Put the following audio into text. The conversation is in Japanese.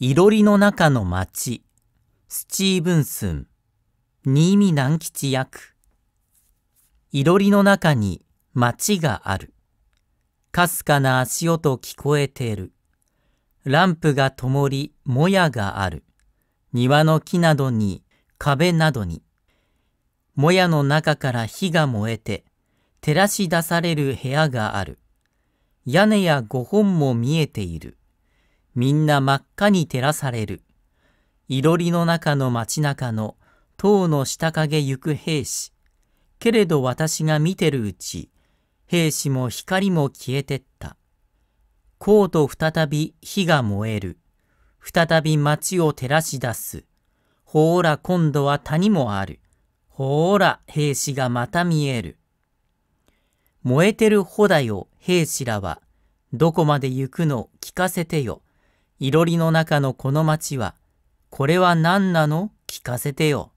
いろりの中の町、スチーブンスン、新見南吉役。いろりの中に町がある。かすかな足音聞こえてる。ランプがともり、もやがある。庭の木などに、壁などに。もやの中から火が燃えて、照らし出される部屋がある。屋根や五本も見えている。みんな真っ赤に照らされる。いろりの中の街中の塔の下影行く兵士。けれど私が見てるうち、兵士も光も消えてった。こうと再び火が燃える。再び街を照らし出す。ほーら今度は谷もある。ほーら兵士がまた見える。燃えてる穂だよ兵士らは。どこまで行くの聞かせてよ。いろりの中のこの町は、これは何なの聞かせてよ。